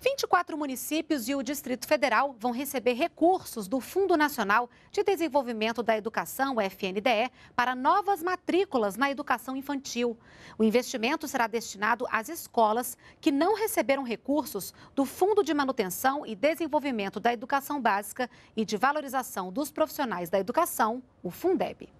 24 municípios e o Distrito Federal vão receber recursos do Fundo Nacional de Desenvolvimento da Educação, FNDE, para novas matrículas na educação infantil. O investimento será destinado às escolas que não receberam recursos do Fundo de Manutenção e Desenvolvimento da Educação Básica e de Valorização dos Profissionais da Educação, o Fundeb.